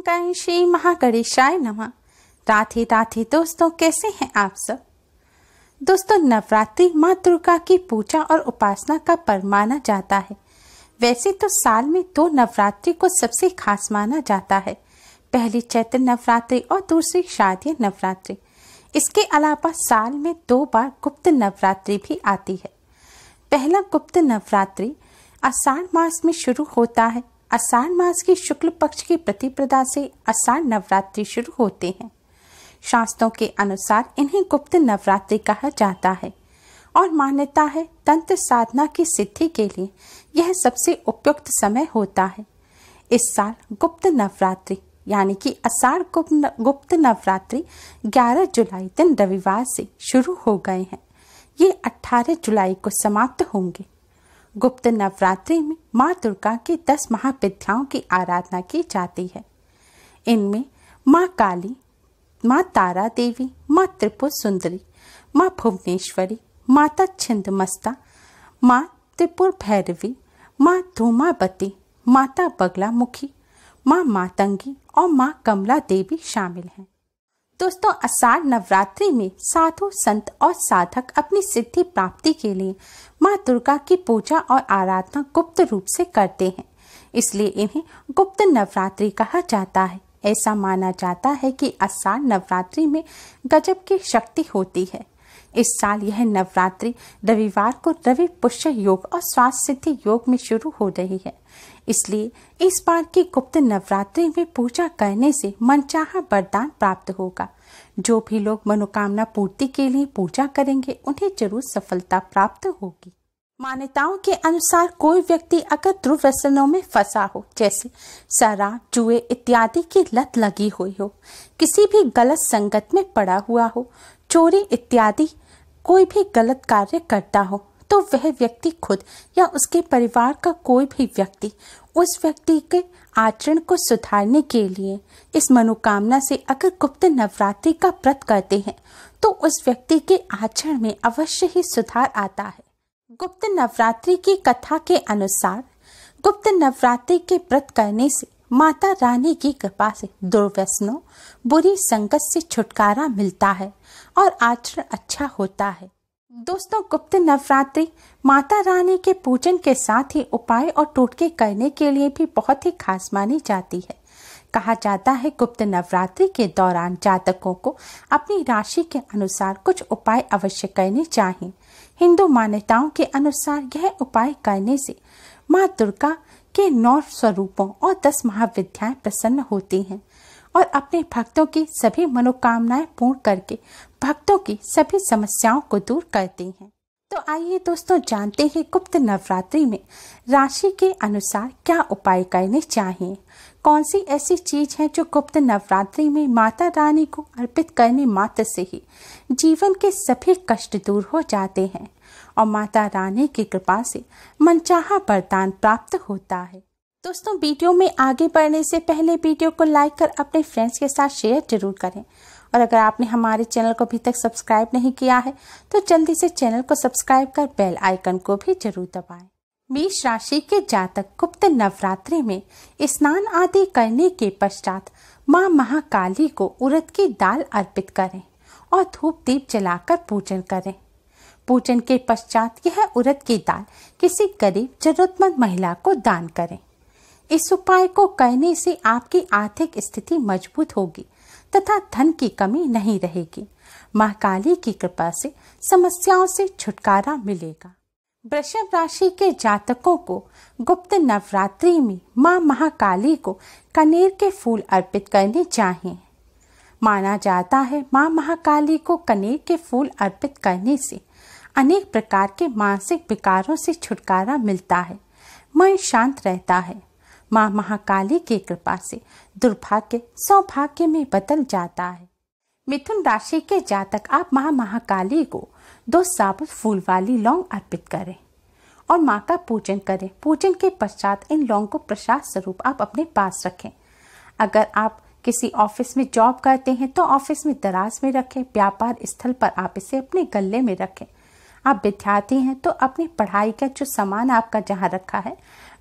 ओंकार श्री महागणेशाय नमः राधे राधे दोस्तों कैसे हैं आप सब दोस्तों नवरात्रि माँ दुर्गा की पूजा और उपासना का पर्व माना जाता है वैसे तो साल में दो नवरात्रि को सबसे खास माना जाता है पहली चैत्र नवरात्रि और दूसरी शारदीय नवरात्रि इसके अलावा साल में दो बार गुप्त नवरात्रि भी आती है पहला गुप्त नवरात्रि आषाढ़ मास में शुरू होता है आषाढ़ मास के शुक्ल पक्ष की प्रतिप्रदा से आषाढ़ नवरात्रि शुरू होते हैं शास्त्रों के अनुसार इन्हें गुप्त नवरात्रि कहा जाता है और मान्यता है तंत्र साधना की सिद्धि के लिए यह सबसे उपयुक्त समय होता है इस साल गुप्त नवरात्रि यानी कि अषाढ़ गुप्त नवरात्रि 11 जुलाई दिन रविवार से शुरू हो गए हैं ये 18 जुलाई को समाप्त होंगे गुप्त नवरात्रि में माँ दुर्गा की दस महाविद्याओं की आराधना की जाती है इनमें माँ काली माँ तारा देवी माँ त्रिपुर सुंदरी माँ भुवनेश्वरी माता छिंदमस्ता माँ त्रिपुर भैरवी माँ धूमावती माता बगला मुखी माँ मातंगी और माँ कमला देवी शामिल हैं दोस्तों आषाढ़ नवरात्रि में साधु संत और साधक अपनी सिद्धि प्राप्ति के लिए माँ दुर्गा की पूजा और आराधना गुप्त रूप से करते हैं इसलिए इन्हें गुप्त नवरात्रि कहा जाता है ऐसा माना जाता है कि आषाढ़ नवरात्रि में गजब की शक्ति होती है इस साल यह नवरात्रि रविवार को रवि पुष्य योग और स्वास्थ्य सिद्धि योग में शुरू हो रही है इसलिए इस बार की गुप्त नवरात्रि में पूजा करने से मनचाहा वरदान प्राप्त होगा जो भी लोग मनोकामना पूर्ति के लिए पूजा करेंगे उन्हें जरूर सफलता प्राप्त होगी मान्यताओं के अनुसार कोई व्यक्ति अगर ध्रुव व्यसनों में फंसा हो जैसे शराब जुए इत्यादि की लत लगी हुई हो किसी भी गलत संगत में पड़ा हुआ हो चोरी इत्यादि कोई भी गलत कार्य करता हो तो वह व्यक्ति खुद या उसके परिवार का कोई भी व्यक्ति उस व्यक्ति के आचरण को सुधारने के लिए इस मनोकामना से अगर गुप्त नवरात्रि का व्रत करते हैं तो उस व्यक्ति के आचरण में अवश्य ही सुधार आता है गुप्त नवरात्रि की कथा के अनुसार गुप्त नवरात्रि के व्रत करने से माता रानी की कृपा से दुर्व्यसनों बुरी संगत से छुटकारा मिलता है और आचरण अच्छा होता है दोस्तों गुप्त नवरात्रि माता रानी के पूजन के साथ ही उपाय और टोटके करने के लिए भी बहुत ही खास मानी जाती है कहा जाता है गुप्त नवरात्रि के दौरान जातकों को अपनी राशि के अनुसार कुछ उपाय अवश्य करने चाहिए हिंदू मान्यताओं के अनुसार यह उपाय करने से माँ दुर्गा के नौ स्वरूपों और दस महाविद्याएं प्रसन्न होती हैं और अपने भक्तों की सभी मनोकामनाएं पूर्ण करके भक्तों की सभी समस्याओं को दूर करती हैं तो आइए दोस्तों जानते हैं गुप्त नवरात्रि में राशि के अनुसार क्या उपाय करने चाहिए कौन सी ऐसी चीज है जो गुप्त नवरात्रि में माता रानी को अर्पित करने मात्र से ही जीवन के सभी कष्ट दूर हो जाते हैं और माता रानी की कृपा से मनचाहा वरदान प्राप्त होता है दोस्तों वीडियो में आगे बढ़ने से पहले वीडियो को लाइक कर अपने फ्रेंड्स के साथ शेयर जरूर करें और अगर आपने हमारे चैनल को अभी तक सब्सक्राइब नहीं किया है तो जल्दी से चैनल को सब्सक्राइब कर बेल आइकन को भी जरूर दबाएं। मेष राशि के जातक गुप्त नवरात्रि में स्नान आदि करने के पश्चात माँ महाकाली को उड़द की दाल अर्पित करें और धूप दीप जलाकर पूजन करें पूजन के पश्चात यह उरद की दाल किसी गरीब जरूरतमंद महिला को दान करें इस उपाय को करने से आपकी आर्थिक स्थिति मजबूत होगी तथा धन की कमी नहीं रहेगी माँ काली की कृपा से समस्याओं से छुटकारा मिलेगा वृषभ राशि के जातकों को गुप्त नवरात्रि में माँ महाकाली को कनेर के फूल अर्पित करने चाहिए माना जाता है माँ महाकाली को कनेर के फूल अर्पित करने से अनेक प्रकार के मानसिक विकारों से छुटकारा मिलता है मन शांत रहता है माँ महाकाली की कृपा से दुर्भाग्य सौभाग्य में बदल जाता है मिथुन राशि के जातक आप माँ महाकाली को दो साबुत फूल वाली लौंग अर्पित करें और माँ का पूजन करें पूजन के पश्चात इन लौंग को प्रसाद स्वरूप आप अपने पास रखें अगर आप किसी ऑफिस में जॉब करते हैं तो ऑफिस में दराज में रखें व्यापार स्थल पर आप इसे अपने गले में रखें आप विद्यार्थी हैं तो अपनी पढ़ाई का जो सामान आपका जहाँ रखा है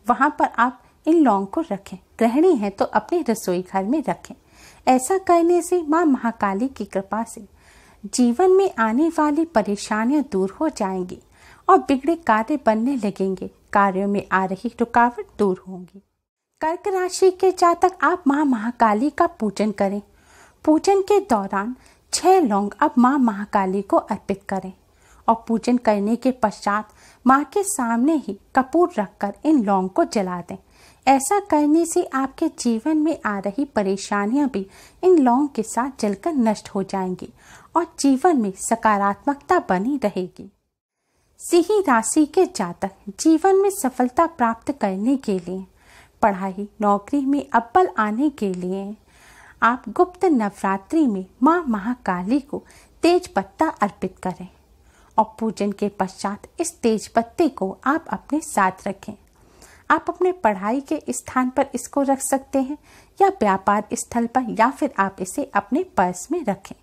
वहाँ पर आप इन लौंग को रखें गृहिणी है तो अपने रसोई घर में रखें ऐसा करने से माँ महाकाली की कृपा से जीवन में आने वाली परेशानियां दूर हो जाएंगी और बिगड़े कार्य बनने लगेंगे कार्यों में आ रही रुकावट दूर होंगी कर्क राशि के जातक आप माँ महाकाली का पूजन करें पूजन के दौरान छह लौंग अब माँ महाकाली को अर्पित करें और पूजन करने के पश्चात माँ के सामने ही कपूर रखकर इन लौंग को जला दें ऐसा करने से आपके जीवन में आ रही परेशानियां भी इन लौंग के साथ जलकर नष्ट हो जाएंगी और जीवन में सकारात्मकता बनी रहेगी सिंह राशि के जातक जीवन में सफलता प्राप्त करने के लिए पढ़ाई नौकरी में अब्बल आने के लिए आप गुप्त नवरात्रि में माँ महाकाली को तेज पत्ता अर्पित करें और पूजन के पश्चात इस तेज पत्ते को आप अपने साथ रखें आप अपने पढ़ाई के स्थान पर इसको रख सकते हैं या व्यापार स्थल पर या फिर आप इसे अपने पर्स में रखें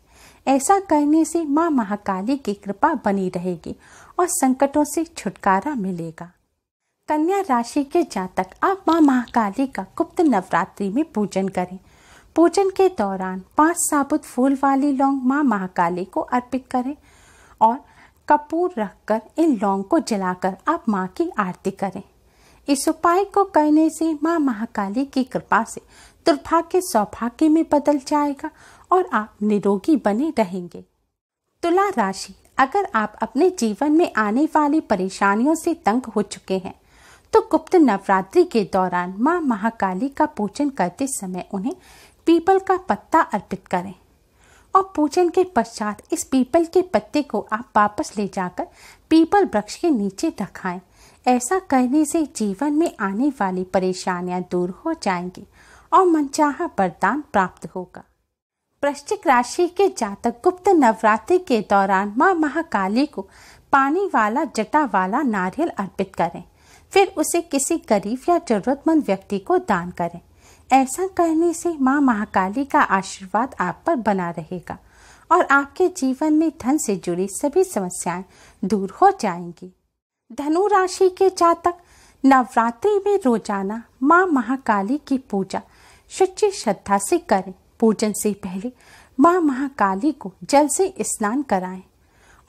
ऐसा करने से माँ महाकाली की कृपा बनी रहेगी और संकटों से छुटकारा मिलेगा कन्या राशि के जातक आप माँ महाकाली का गुप्त नवरात्रि में पूजन करें पूजन के दौरान पांच साबुत फूल वाली लौंग माँ महाकाली को अर्पित करें और कपूर रखकर इन लौंग को जलाकर आप माँ की आरती करें इस उपाय को करने से माँ महाकाली की कृपा से दुर्भाग्य सौभाग्य में बदल जाएगा और आप निरोगी बने रहेंगे तुला राशि अगर आप अपने जीवन में आने वाली परेशानियों से तंग हो चुके हैं तो गुप्त नवरात्रि के दौरान माँ महाकाली का पूजन करते समय उन्हें पीपल का पत्ता अर्पित करें और पूजन के पश्चात इस पीपल के पत्ते को आप वापस ले जाकर पीपल वृक्ष के नीचे रखाएं ऐसा करने से जीवन में आने वाली परेशानियां दूर हो जाएंगी और मनचाहा वरदान प्राप्त होगा वृश्चिक राशि के जातक गुप्त नवरात्रि के दौरान माँ महाकाली को पानी वाला जटा वाला नारियल अर्पित करें फिर उसे किसी गरीब या जरूरतमंद व्यक्ति को दान करें ऐसा करने से माँ महाकाली का आशीर्वाद आप पर बना रहेगा और आपके जीवन में धन से जुड़ी सभी समस्याएं दूर हो जाएंगी धनु राशि के जातक नवरात्रि में रोजाना माँ महाकाली की पूजा सच्ची श्रद्धा से करें पूजन से पहले माँ महाकाली को जल से स्नान कराएं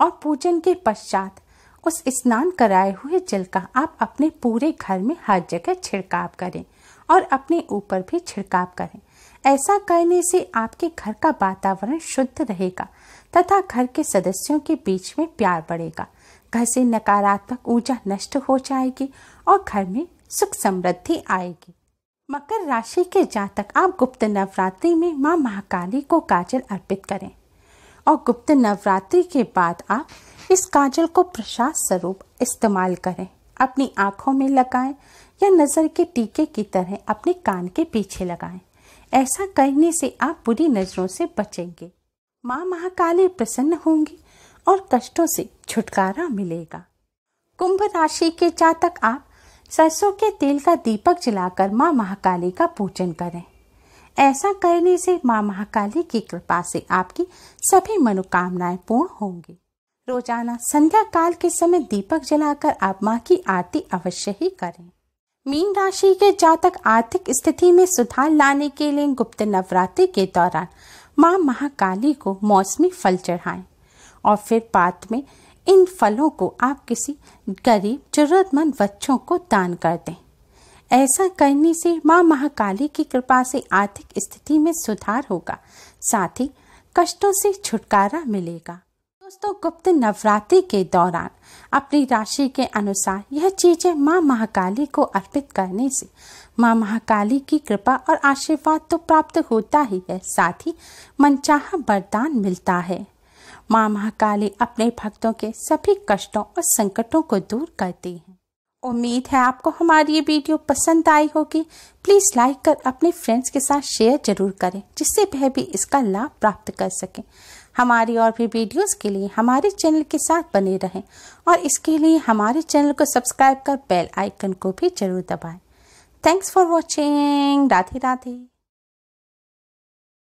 और पूजन के पश्चात उस स्नान कराए हुए जल का आप अपने पूरे घर में हर जगह छिड़काव करें और अपने ऊपर भी छिड़काव करें ऐसा करने से आपके घर का वातावरण शुद्ध रहेगा तथा घर के सदस्यों के बीच में प्यार बढ़ेगा घर से नकारात्मक ऊर्जा नष्ट हो जाएगी और घर में सुख समृद्धि आएगी मकर राशि के जातक आप गुप्त नवरात्रि में मां महाकाली को काजल अर्पित करें और गुप्त नवरात्रि के बाद आप इस काजल को प्रसाद स्वरूप इस्तेमाल करें अपनी आंखों में लगाएं या नज़र के टीके की तरह अपने कान के पीछे लगाएं ऐसा करने से आप बुरी नज़रों से बचेंगे माँ महाकाली प्रसन्न होंगी और कष्टों से छुटकारा मिलेगा कुंभ राशि के जातक आप सरसों के तेल का दीपक जलाकर मां महाकाली का पूजन करें ऐसा करने से मां महाकाली की कृपा से आपकी सभी मनोकामनाएं पूर्ण होंगी रोजाना संध्या काल के समय दीपक जलाकर आप माँ की आरती अवश्य ही करें मीन राशि के जातक आर्थिक स्थिति में सुधार लाने के लिए गुप्त नवरात्रि के दौरान माँ महाकाली को मौसमी फल चढ़ाएं और फिर बाद में इन फलों को आप किसी गरीब जरूरतमंद बच्चों को दान कर दें ऐसा करने से माँ महाकाली की कृपा से आर्थिक स्थिति में सुधार होगा साथ ही कष्टों से छुटकारा मिलेगा दोस्तों गुप्त नवरात्रि के दौरान अपनी राशि के अनुसार यह चीजें माँ महाकाली को अर्पित करने से माँ महाकाली की कृपा और आशीर्वाद तो प्राप्त होता ही है साथ ही मनचाहा वरदान मिलता है माँ महाकाली अपने भक्तों के सभी कष्टों और संकटों को दूर करती हैं उम्मीद है आपको हमारी ये वीडियो पसंद आई होगी प्लीज़ लाइक कर अपने फ्रेंड्स के साथ शेयर जरूर करें जिससे वह भी इसका लाभ प्राप्त कर सके हमारी और भी वीडियोस के लिए हमारे चैनल के साथ बने रहें और इसके लिए हमारे चैनल को सब्सक्राइब कर बेल आइकन को भी जरूर दबाएं thanks for watching Radhe Radhe